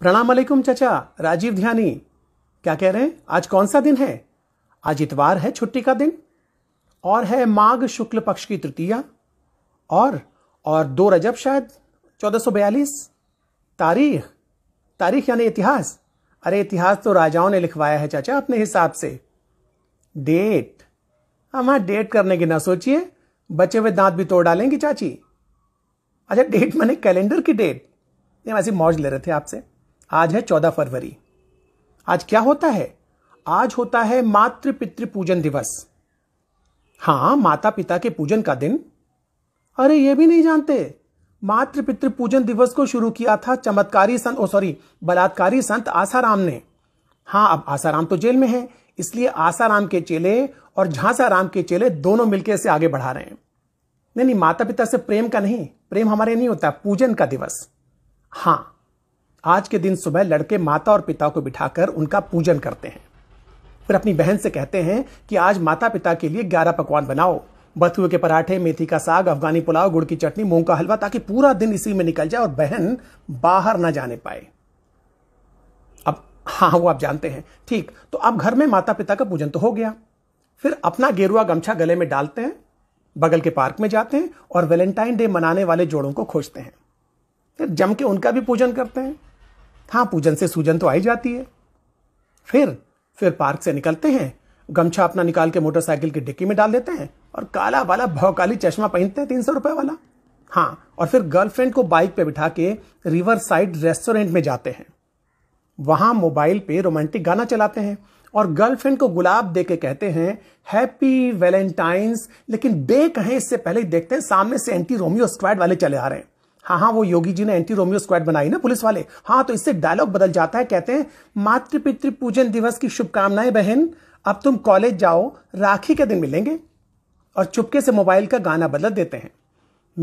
प्रणाम अलैकुम चचा राजीव ध्यानी क्या कह रहे हैं आज कौन सा दिन है आज इतवार है छुट्टी का दिन और है माघ शुक्ल पक्ष की तृतीया और और दो रजब शायद बयालीस तारीख तारीख यानी इतिहास अरे इतिहास तो राजाओं ने लिखवाया है चाचा अपने हिसाब से डेट हम हाँ डेट करने की ना सोचिए बचे हुए दांत भी तोड़ डालेंगे चाची अच्छा डेट माने कैलेंडर की डेट ये वैसे मौज ले रहे थे आपसे आज है चौदह फरवरी आज क्या होता है आज होता है मातृ पितृ पूजन दिवस हां माता पिता के पूजन का दिन अरे ये भी नहीं जानते मातृ पितृ पूजन दिवस को शुरू किया था चमत्कारी संत ओ सॉरी बलात्कारी संत आसाराम ने हां अब आसाराम तो जेल में है इसलिए आसाराम के चेले और झांसाराम के चेले दोनों मिलकर इसे आगे बढ़ा रहे हैं नहीं नहीं माता पिता से प्रेम का नहीं प्रेम हमारे नहीं होता पूजन का दिवस हां आज के दिन सुबह लड़के माता और पिता को बिठाकर उनका पूजन करते हैं फिर अपनी बहन से कहते हैं कि आज माता पिता के लिए ग्यारह पकवान बनाओ बथुए के पराठे मेथी का साग अफगानी पुलाव गुड़ की चटनी मूंग का हलवा ताकि पूरा दिन इसी में निकल जाए और बहन बाहर ना जाने पाए अब हाँ वो आप जानते हैं ठीक तो अब घर में माता पिता का पूजन तो हो गया फिर अपना गेरुआ गमछा गले में डालते हैं बगल के पार्क में जाते हैं और वैलेंटाइन डे मनाने वाले जोड़ों को खोजते हैं फिर जम के उनका भी पूजन करते हैं हाँ पूजन से सूजन तो आई जाती है फिर फिर पार्क से निकलते हैं गमछा अपना निकाल के मोटरसाइकिल की डिक्की में डाल देते हैं और काला वाला भौकाली चश्मा पहनते हैं तीन सौ रुपए वाला हाँ और फिर गर्लफ्रेंड को बाइक पे बिठा के रिवर साइड रेस्टोरेंट में जाते हैं वहां मोबाइल पे रोमांटिक गाना चलाते हैं और गर्लफ्रेंड को गुलाब दे के कहते हैं हैप्पी वैलेंटाइंस लेकिन बे कहें इससे पहले ही देखते हैं सामने से एंटी रोमियो स्क्वाड वाले चले आ रहे हैं हाँ हाँ वो योगी जी ने एंटी रोमियो स्क्वाड बनाई ना पुलिस वाले हाँ तो इससे डायलॉग बदल जाता है कहते हैं मातृ पितृ पूजन दिवस की शुभकामनाएं बहन अब तुम कॉलेज जाओ राखी के दिन मिलेंगे और चुपके से मोबाइल का गाना बदल देते हैं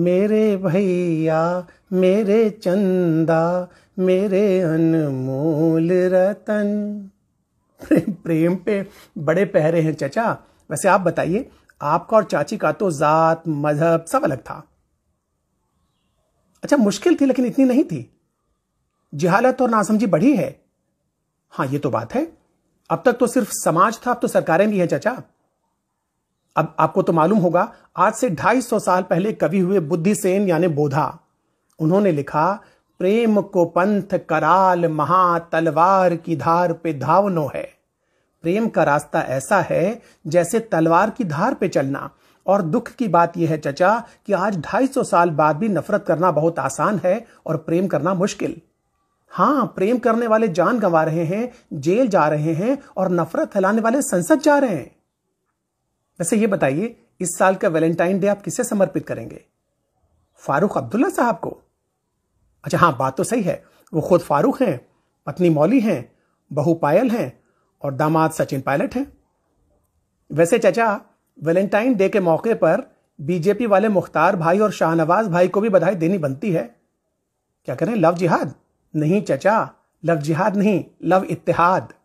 मेरे भैया मेरे चंदा मेरे अनमोल रतन प्रेम प्रेम पे बड़े पहरे हैं चचा वैसे आप बताइए आपका और चाची का तो जात मजहब सब अलग था अच्छा मुश्किल थी लेकिन इतनी नहीं थी जिहालत और नासमझी बढ़ी है हाँ ये तो बात है अब तक तो सिर्फ समाज था अब तो सरकारें भी हैं चाचा अब आपको तो मालूम होगा आज से ढाई सौ साल पहले कवि हुए बुद्धि सेन यानी बोधा उन्होंने लिखा प्रेम को पंथ कराल महा तलवार की धार पे धावनो है प्रेम का रास्ता ऐसा है जैसे तलवार की धार पे चलना और दुख की बात यह है चचा कि आज 250 साल बाद भी नफरत करना बहुत आसान है और प्रेम करना मुश्किल हाँ प्रेम करने वाले जान गंवा रहे हैं जेल जा रहे हैं और नफरत फैलाने वाले संसद जा रहे हैं वैसे ये बताइए इस साल का वैलेंटाइन डे आप किसे समर्पित करेंगे फारूक अब्दुल्ला साहब को अच्छा हाँ बात तो सही है वो खुद फारूक हैं पत्नी मौली हैं बहु पायल हैं और दामाद सचिन पायलट हैं वैसे चाचा वेलेंटाइन डे के मौके पर बीजेपी वाले मुख्तार भाई और शाहनवाज भाई को भी बधाई देनी बनती है क्या करें लव जिहाद नहीं चचा लव जिहाद नहीं लव इतिहाद